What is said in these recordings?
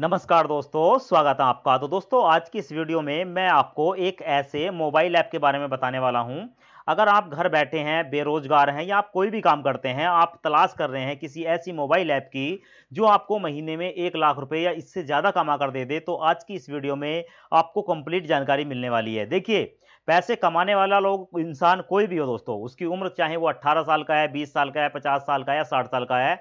नमस्कार दोस्तों स्वागत है आपका तो दोस्तों आज की इस वीडियो में मैं आपको एक ऐसे मोबाइल ऐप के बारे में बताने वाला हूं अगर आप घर बैठे हैं बेरोजगार हैं या आप कोई भी काम करते हैं आप तलाश कर रहे हैं किसी ऐसी मोबाइल ऐप की जो आपको महीने में एक लाख रुपए या इससे ज़्यादा कमा कर दे दे तो आज की इस वीडियो में आपको कंप्लीट जानकारी मिलने वाली है देखिए पैसे कमाने वाला लोग इंसान कोई भी हो दोस्तों उसकी उम्र चाहे वो अट्ठारह साल का है बीस साल का है पचास साल का है साठ साल का है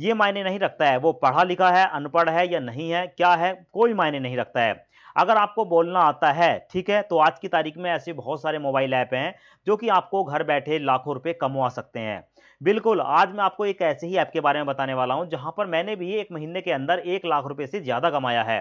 ये मायने नहीं रखता है वो पढ़ा लिखा है अनपढ़ है या नहीं है क्या है कोई मायने नहीं रखता है अगर आपको बोलना आता है ठीक है तो आज की तारीख में ऐसे बहुत सारे मोबाइल ऐप हैं जो कि आपको घर बैठे लाखों रुपए कमवा सकते हैं बिल्कुल आज मैं आपको एक ऐसे ही ऐप के बारे में बताने वाला हूँ जहाँ पर मैंने भी एक महीने के अंदर एक लाख रुपये से ज़्यादा कमाया है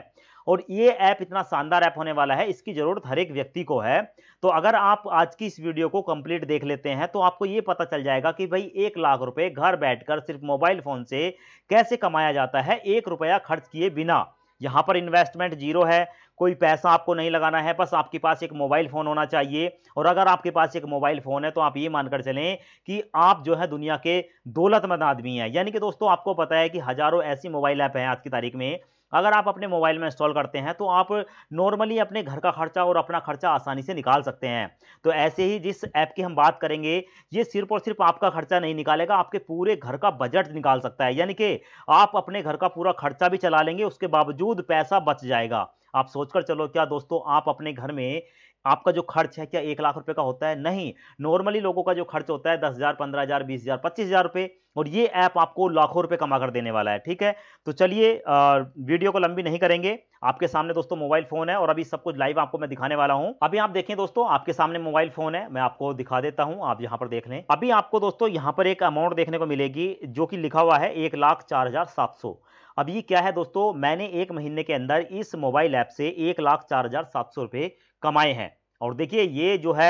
और ये ऐप इतना शानदार ऐप होने वाला है इसकी ज़रूरत हर एक व्यक्ति को है तो अगर आप आज की इस वीडियो को कंप्लीट देख लेते हैं तो आपको ये पता चल जाएगा कि भाई एक लाख रुपए घर बैठकर सिर्फ मोबाइल फ़ोन से कैसे कमाया जाता है एक रुपया खर्च किए बिना यहाँ पर इन्वेस्टमेंट जीरो है कोई पैसा आपको नहीं लगाना है बस आपके पास एक मोबाइल फ़ोन होना चाहिए और अगर आपके पास एक मोबाइल फ़ोन है तो आप ये मानकर चलें कि आप जो है दुनिया के दौलतमंद आदमी हैं यानी कि दोस्तों आपको पता है कि हज़ारों ऐसी मोबाइल ऐप हैं आज की तारीख में अगर आप अपने मोबाइल में इंस्टॉल करते हैं तो आप नॉर्मली अपने घर का खर्चा और अपना खर्चा आसानी से निकाल सकते हैं तो ऐसे ही जिस ऐप की हम बात करेंगे ये सिर्फ और सिर्फ आपका खर्चा नहीं निकालेगा आपके पूरे घर का बजट निकाल सकता है यानी कि आप अपने घर का पूरा खर्चा भी चला लेंगे उसके बावजूद पैसा बच जाएगा आप सोचकर चलो क्या दोस्तों आप अपने घर में आपका जो खर्च है क्या एक लाख रुपए का होता है नहीं नॉर्मली लोगों का जो खर्च होता है दस हज़ार पंद्रह हज़ार बीस हज़ार पच्चीस हज़ार रुपए और ये ऐप आपको लाखों रुपए कमा कर देने वाला है ठीक है तो चलिए वीडियो को लंबी नहीं करेंगे आपके सामने दोस्तों मोबाइल फोन है और अभी सब कुछ लाइव आपको मैं दिखाने वाला हूं अभी आप देखें दोस्तों आपके सामने मोबाइल फोन है मैं आपको दिखा देता हूं आप यहां पर देख लें अभी आपको दोस्तों यहां पर एक अमाउंट देखने को मिलेगी जो कि लिखा हुआ है एक लाख चार हजार सात सौ अब ये क्या है दोस्तों मैंने एक महीने के अंदर इस मोबाइल ऐप से एक लाख चार हजार सात सौ रुपये कमाए हैं और देखिए ये जो है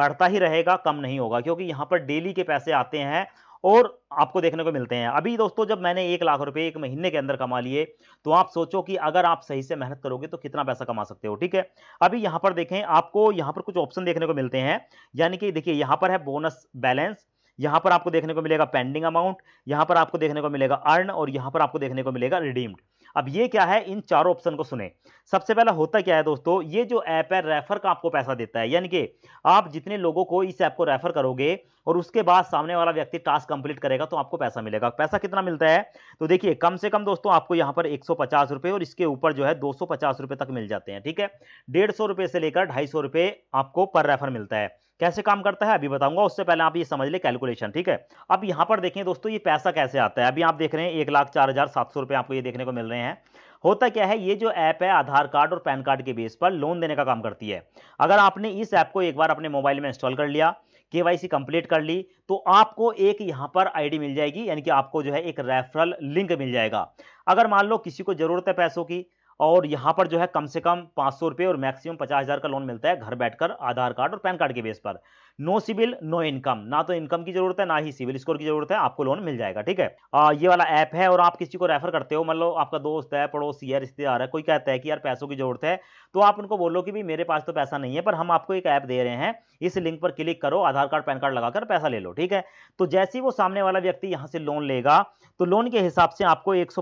बढ़ता ही रहेगा कम नहीं होगा क्योंकि यहाँ पर डेली के पैसे आते हैं और आपको देखने को मिलते हैं अभी दोस्तों जब मैंने एक लाख रुपए एक महीने के अंदर कमा लिए तो आप सोचो कि अगर आप सही से मेहनत करोगे तो कितना पैसा कमा सकते हो ठीक है अभी यहाँ पर देखें आपको यहाँ पर कुछ ऑप्शन देखने को मिलते हैं यानी कि देखिए यहाँ पर है बोनस बैलेंस यहाँ पर आपको देखने को मिलेगा पेंडिंग अमाउंट यहाँ पर आपको देखने को मिलेगा अर्न और यहाँ पर आपको देखने को मिलेगा रिडीम्ड अब ये क्या है इन चारों ऑप्शन को सुने सबसे पहला होता क्या है दोस्तों ये जो ऐप है रेफर का आपको पैसा देता है यानी कि आप जितने लोगों को इस ऐप को रेफर करोगे और उसके बाद सामने वाला व्यक्ति टास्क कंप्लीट करेगा तो आपको पैसा मिलेगा पैसा कितना मिलता है तो देखिए कम से कम दोस्तों आपको यहाँ पर एक रुपए और इसके ऊपर जो है दो रुपए तक मिल जाते हैं ठीक है डेढ़ रुपए से लेकर ढाई रुपए आपको पर रेफर मिलता है कैसे काम करता है अभी बताऊंगा उससे पहले आप ये समझ ले कैलकुलेशन ठीक है अब यहाँ पर देखें दोस्तों ये पैसा कैसे आता है अभी आप देख रहे हैं एक लाख चार हज़ार सात सौ रुपये आपको ये देखने को मिल रहे हैं होता क्या है ये जो ऐप है आधार कार्ड और पैन कार्ड के बेस पर लोन देने का काम करती है अगर आपने इस ऐप को एक बार अपने मोबाइल में इंस्टॉल कर लिया केवाईसी कंप्लीट कर ली तो आपको एक यहाँ पर आईडी मिल जाएगी यानी कि आपको जो है एक रेफरल लिंक मिल जाएगा अगर मान लो किसी को जरूरत है पैसों की और यहाँ पर जो है कम से कम पाँच सौ रुपये और मैक्सिमम पचास हज़ार का लोन मिलता है घर बैठकर आधार कार्ड और पैन कार्ड के बेस पर नो सिविल नो इनकम ना तो इनकम की जरूरत है ना ही सिविल स्कोर की जरूरत है आपको लोन मिल जाएगा ठीक है आ, ये वाला ऐप है और आप किसी को रेफर करते हो मतलब आपका दोस्त है पड़ोसी है रिश्तेदार है कोई कहता है कि यार पैसों की जरूरत है तो आप उनको बोलो कि भाई मेरे पास तो पैसा नहीं है पर हम आपको एक ऐप दे रहे हैं इस लिंक पर क्लिक करो आधार कार्ड पैन कार्ड लगाकर पैसा ले लो ठीक है तो जैसे ही वो सामने वाला व्यक्ति यहाँ से लोन लेगा तो लोन के हिसाब से आपको एक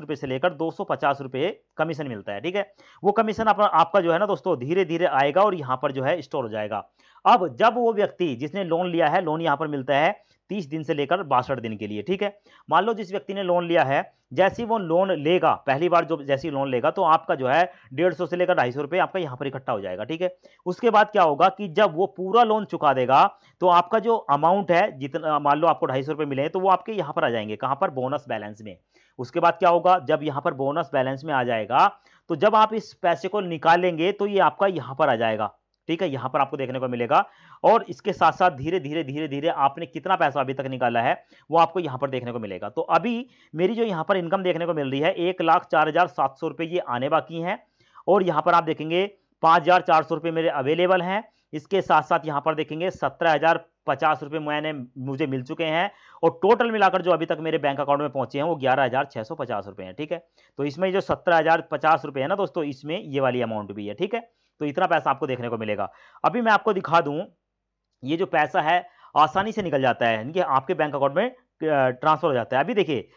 रुपए से लेकर दो रुपए कमीशन मिलता है ठीक है वो कमीशन आपका जो है ना दोस्तों धीरे धीरे आएगा और यहाँ पर जो है स्टोर हो जाएगा अब जब वो व्यक्ति जिसने लोन लिया है लोन यहाँ पर मिलता है तीस दिन से लेकर बासठ दिन के लिए ठीक है मान लो जिस व्यक्ति ने लोन लिया है जैसी वो लोन लेगा पहली बार जो जैसी लोन लेगा तो आपका जो है डेढ़ सौ से लेकर ढाई सौ रुपये आपका यहाँ पर इकट्ठा हो जाएगा ठीक है उसके बाद क्या होगा कि जब वो पूरा लोन चुका देगा तो आपका जो अमाउंट है जितना मान लो आपको ढाई सौ रुपये मिले तो वो आपके यहाँ पर आ जाएंगे कहाँ पर बोनस बैलेंस में उसके बाद क्या होगा जब यहाँ पर बोनस बैलेंस में आ जाएगा तो जब आप इस पैसे को निकालेंगे तो ये आपका यहाँ पर आ जाएगा ठीक है यहां पर आपको देखने को मिलेगा और इसके साथ साथ धीरे धीरे धीरे धीरे आपने कितना पैसा अभी तक निकाला है वो आपको यहां पर देखने को मिलेगा तो अभी मेरी जो यहां पर इनकम देखने को मिल रही है एक लाख चार हजार सात सौ रुपये ये आने बाकी हैं और यहां पर आप देखेंगे पाँच हजार चार सौ रुपये मेरे अवेलेबल हैं इसके साथ साथ यहाँ पर देखेंगे सत्रह हजार पचास रुपये मैंने मुझे मिल चुके हैं और टोटल मिलाकर जो अभी तक मेरे बैंक अकाउंट में पहुंचे हैं वो ग्यारह हज़ार छह सौ पचास रुपये हैं ठीक है तो इसमें जो सत्रह हज़ार पचास रुपये है ना दोस्तों इसमें ये वाली अमाउंट भी है ठीक है तो इतना पैसा आपको देखने को मिलेगा अभी मैं आपको दिखा दूं ये जो पैसा है आसानी से निकल जाता है यानी कि आपके बैंक अकाउंट में ट्रांसफ़र हो जाता है अभी देखिए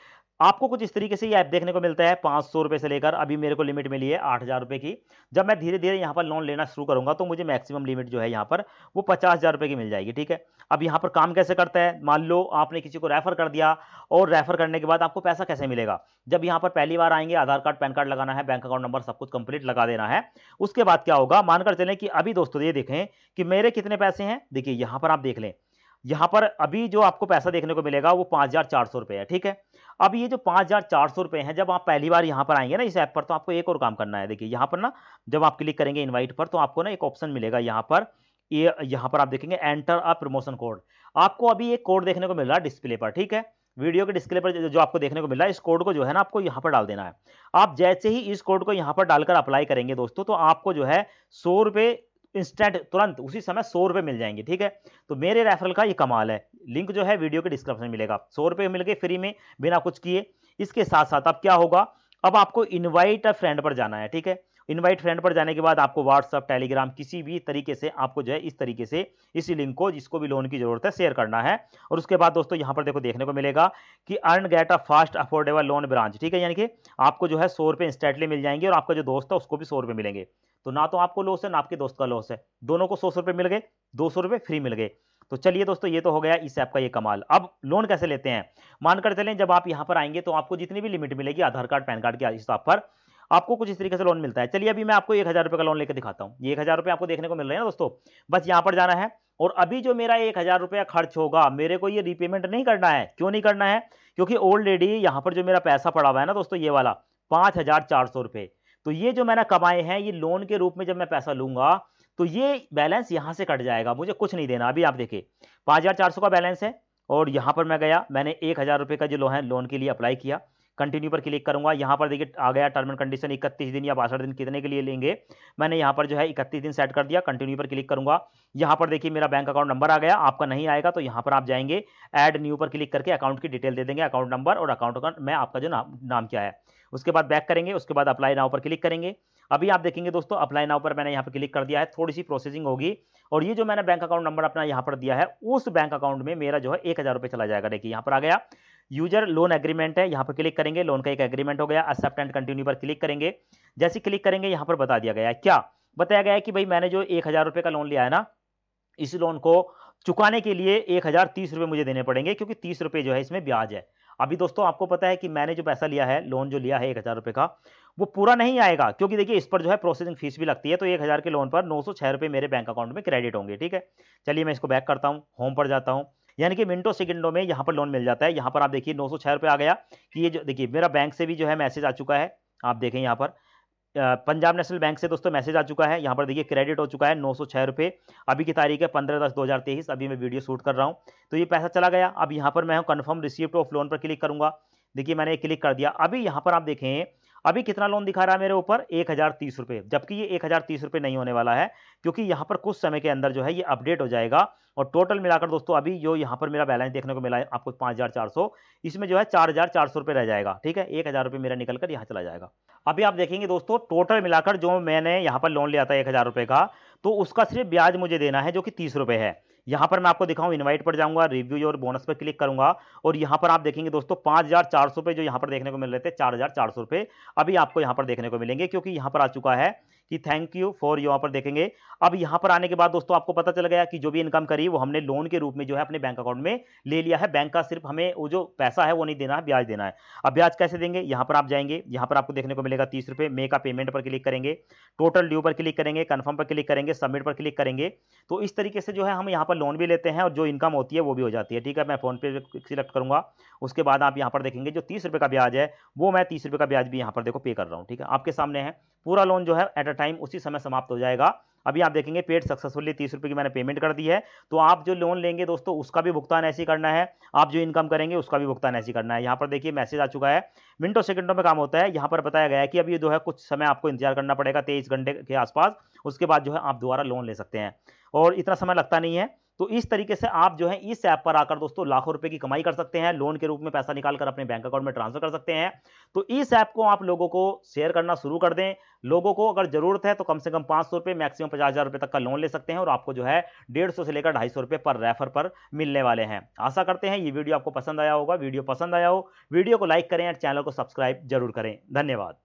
आपको कुछ इस तरीके से ये ऐप देखने को मिलता है पाँच सौ रुपये से लेकर अभी मेरे को लिमिट मिली है आठ हज़ार रुपये की जब मैं धीरे धीरे यहाँ पर लोन लेना शुरू करूँगा तो मुझे मैक्सिमम लिमिट जो है यहाँ पर वो पचास हज़ार रुपये की मिल जाएगी ठीक है अब यहाँ पर काम कैसे करता है मान लो आपने किसी को रेफ़र कर दिया और रेफ़र करने के बाद आपको पैसा कैसे मिलेगा जब यहाँ पर पहली बार आएंगे आधार कार्ड पैन कार्ड लगाना है बैंक अकाउंट नंबर सब कुछ कंप्लीट लगा देना है उसके बाद क्या होगा मानकर चलें कि अभी दोस्तों ये देखें कि मेरे कितने पैसे हैं देखिए यहाँ पर आप देख लें यहाँ पर अभी जो आपको पैसा देखने को मिलेगा वो पांच हज़ार चार सौ रुपए है ठीक है अब ये जो पांच हज़ार चार सौ रुपए हैं जब आप पहली बार यहाँ पर आएंगे ना इस ऐप पर तो आपको एक और काम करना है देखिए यहां पर ना जब आप क्लिक करेंगे इन्वाइट पर तो आपको ना एक ऑप्शन मिलेगा यहाँ पर ये यह, यहाँ पर आप देखेंगे एंटर अ प्रमोशन कोड आपको अभी एक कोड देखने को मिल रहा है डिस्प्ले पर ठीक है वीडियो के डिस्प्ले पर जो आपको देखने को मिल रहा है इस कोड को जो है ना आपको यहाँ पर डाल देना है आप जैसे ही इस कोड को यहाँ पर डालकर अप्लाई करेंगे दोस्तों तो आपको जो है सौ रुपए इंस्टेंट तुरंत उसी समय सौ रुपये मिल जाएंगे ठीक है तो मेरे रेफरल का ये कमाल है लिंक जो है वीडियो के डिस्क्रिप्शन में मिलेगा सौ रुपये मिल गए फ्री में बिना कुछ किए इसके साथ साथ अब क्या होगा अब आपको इन्वाइट अ फ्रेंड पर जाना है ठीक है इनवाइट फ्रेंड पर जाने के बाद आपको व्हाट्सअप टेलीग्राम किसी भी तरीके से आपको जो है इस तरीके से इसी लिंक को जिसको भी लोन की जरूरत है शेयर करना है और उसके बाद दोस्तों यहाँ पर देखो देखने को मिलेगा कि earn get a fast affordable loan branch ठीक है यानी कि आपको जो है सौ रुपये इंस्टेंटली मिल जाएंगे और आपका जो दोस्त है उसको भी सौ रुपये मिलेंगे तो ना तो आपको लॉस है ना आपके दोस्त का लॉस है दोनों को सौ सौ रुपये मिल गए दो सौ रुपये फ्री मिल गए तो चलिए दोस्तों ये तो हो गया इस ऐप का ये कमाल अब लोन कैसे लेते हैं मानकर चलें जब आप यहाँ पर आएंगे तो आपको जितनी भी लिमिट मिलेगी आधार कार्ड पैन कार्ड के हिसाब पर आपको कुछ इस तरीके से लोन मिलता है चलिए अभी मैं आपको एक हज़ार रुपये का लोन लेकर दिखाता हूँ ये एक हज़ार रुपये आपको देखने को मिल रहे हैं ना दोस्तों बस यहाँ पर जाना है और अभी जो मेरा एक हज़ार रुपया खर्च होगा मेरे को ये रीपेमेंट नहीं करना है क्यों नहीं करना है क्योंकि ऑलरेडी यहाँ पर जो मेरा पैसा पड़ा हुआ है ना दोस्तों ये वाला पाँच हज़ार चार सौ रुपये तो ये जो मैंने कमाए हैं ये लोन के रूप में जब मैं पैसा लूंगा तो ये बैलेंस यहाँ से कट जाएगा मुझे कुछ नहीं देना अभी आप देखिए पाँच हज़ार चार सौ का बैलेंस है और यहाँ पर मैं गया मैंने एक हज़ार रुपये का जो लोन है लोन के लिए अप्लाई किया कंटिन्यू पर क्लिक करूंगा यहाँ पर देखिए आ गया टर्म एंड कंडीशन इकतीस दिन या बासठ दिन कितने के लिए लेंगे मैंने यहाँ पर जो है इकतीस दिन सेट कर दिया कंटिन्यू पर क्लिक करूंगा यहाँ पर देखिए मेरा बैंक अकाउंट नंबर आ गया आपका नहीं आएगा तो यहाँ पर आप जाएंगे एड न्यू पर क्लिक करके अकाउंट की डिटेल दे देंगे अकाउंट नंबर और अकाउंट में आपका जो नाम नाम क्या है उसके बाद बैक करेंगे उसके बाद अप्लाई नाव पर क्लिक करेंगे अभी आप देखेंगे दोस्तों अप्लाई नाव पर मैंने यहाँ पर क्लिक कर दिया है थोड़ी सी प्रोसेसिंग होगी और ये जो मैंने बैंक अकाउंट नंबर अपना यहाँ पर दिया है उस बैंक अकाउंट में मेरा जो है एक हज़ार रुपये चला जाएगा देखिए यहाँ पर आ गया यूजर लोन एग्रीमेंट है यहाँ पर क्लिक करेंगे लोन का एक एग्रीमेंट हो गया एक्सेप्ट एंड कंटिन्यू पर क्लिक करेंगे जैसे क्लिक करेंगे यहाँ पर बता दिया गया है क्या बताया गया है कि भाई मैंने जो एक हज़ार रुपये का लोन लिया है ना इस लोन को चुकाने के लिए एक हज़ार तीस रुपये मुझे देने पड़ेंगे क्योंकि तीस रुपये जो है इसमें ब्याज है अभी दोस्तों आपको पता है कि मैंने जो पैसा लिया है लोन जो लिया है एक हज़ार रुपये का वो पूरा नहीं आएगा क्योंकि देखिए इस पर जो है प्रोसेसिंग फीस भी लगती है तो एक हज़ार के लोन पर नौ सौ छः रुपये मेरे बैंक अकाउंट में क्रेडिट होंगे ठीक है चलिए मैं इसको बैक करता हूँ होम पर जाता हूँ यानी कि मिनटों सेकंडों में यहाँ पर लोन मिल जाता है यहाँ पर आप देखिए नौ रुपये आ गया कि ये जो देखिए मेरा बैंक से भी जो है मैसेज आ चुका है आप देखें यहाँ पर पंजाब नेशनल बैंक से दोस्तों मैसेज आ चुका है यहाँ पर देखिए क्रेडिट हो चुका है नौ सौ छः रुपये अभी की तारीख है पंद्रह दस दो हज़ार तेईस अभी मैं वीडियो शूट कर रहा हूँ तो ये पैसा चला गया अब यहाँ पर मैं हूँ कन्फर्म रिसिप्ट ऑफ लोन पर क्लिक करूँगा देखिए मैंने क्लिक कर दिया अभी यहाँ पर आप देखें अभी कितना लोन दिखा रहा है मेरे ऊपर एक हज़ार तीस रुपये जबकि ये एक हज़ार तीस रुपये नहीं होने वाला है क्योंकि यहाँ पर कुछ समय के अंदर जो है ये अपडेट हो जाएगा और टोटल मिलाकर दोस्तों अभी जो यहाँ पर मेरा बैलेंस देखने को मिला है आपको पाँच हज़ार चार सौ इसमें जो है चार हज़ार चार सौ रुपये रह जाएगा ठीक है एक हज़ार रुपये मेरा निकल कर यहाँ चला जाएगा अभी आप देखेंगे दोस्तों टोटल मिलाकर जो मैंने यहाँ पर लोन लिया था एक हज़ार रुपये का तो उसका सिर्फ ब्याज मुझे देना है जो कि तीस रुपये है यहाँ पर मैं आपको दिखाऊँ इन्वाइट पर जाऊंगा रिव्यू और बोनस पर क्लिक करूंगा और यहाँ पर आप देखेंगे दोस्तों पांच हज़ार चार सौ रुपये जो यहाँ पर देखने को मिल रहे थे चार हज़ार चार सौ रुपये अभी आपको यहाँ पर देखने को मिलेंगे क्योंकि यहाँ पर आ चुका है कि थैंक यू फॉर यहाँ पर देखेंगे अब यहाँ पर आने के बाद दोस्तों आपको पता चल गया कि जो भी इनकम करी वो हमने लोन के रूप में जो है अपने बैंक अकाउंट में ले लिया है बैंक का सिर्फ हमें वो जो पैसा है वो नहीं देना है ब्याज देना है अब ब्याज कैसे देंगे यहाँ पर आप जाएंगे यहाँ पर आपको देखने को मिलेगा तीस रुपये मे का पेमेंट पर क्लिक करेंगे टोटल ड्यू पर क्लिक करेंगे कन्फर्म पर क्लिक करेंगे सबमिट पर क्लिक करेंगे तो इस तरीके से जो है हम यहाँ पर लोन भी लेते हैं और जो इनकम होती है वो भी हो जाती है ठीक है मैं फ़ोनपे सिलेक्ट करूँगा उसके बाद आप यहाँ पर देखेंगे जो तीस का ब्याज है वो मैं तीस का ब्याज भी यहाँ पर देखो पे कर रहा हूँ ठीक है आपके सामने है पूरा लोन जो है एट अ टाइम उसी समय समाप्त हो जाएगा अभी आप देखेंगे पेड सक्सेसफुली तीस रुपये की मैंने पेमेंट कर दी है तो आप जो लोन लेंगे दोस्तों उसका भी भुगतान ऐसे करना है आप जो इनकम करेंगे उसका भी भुगतान ऐसे करना है यहाँ पर देखिए मैसेज आ चुका है मिनटों सेकंडों में काम होता है यहाँ पर बताया गया है कि अभी जो है कुछ समय आपको इंतजार करना पड़ेगा तेईस घंटे के आसपास उसके बाद जो है आप दोबारा लोन ले सकते हैं और इतना समय लगता नहीं है तो इस तरीके से आप जो है इस ऐप पर आकर दोस्तों लाखों रुपए की कमाई कर सकते हैं लोन के रूप में पैसा निकालकर अपने बैंक अकाउंट में ट्रांसफर कर सकते हैं तो इस ऐप को आप लोगों को शेयर करना शुरू कर दें लोगों को अगर जरूरत है तो कम से कम पाँच सौ रुपये मैक्सिमम पचास हज़ार रुपये तक का लोन ले सकते हैं और आपको जो है डेढ़ सौ से लेकर ढाई सौ रुपये पर रेफर पर मिलने वाले हैं आशा करते हैं ये वीडियो आपको पसंद आया होगा वीडियो पसंद आया हो वीडियो को लाइक करें और चैनल को सब्सक्राइब जरूर करें धन्यवाद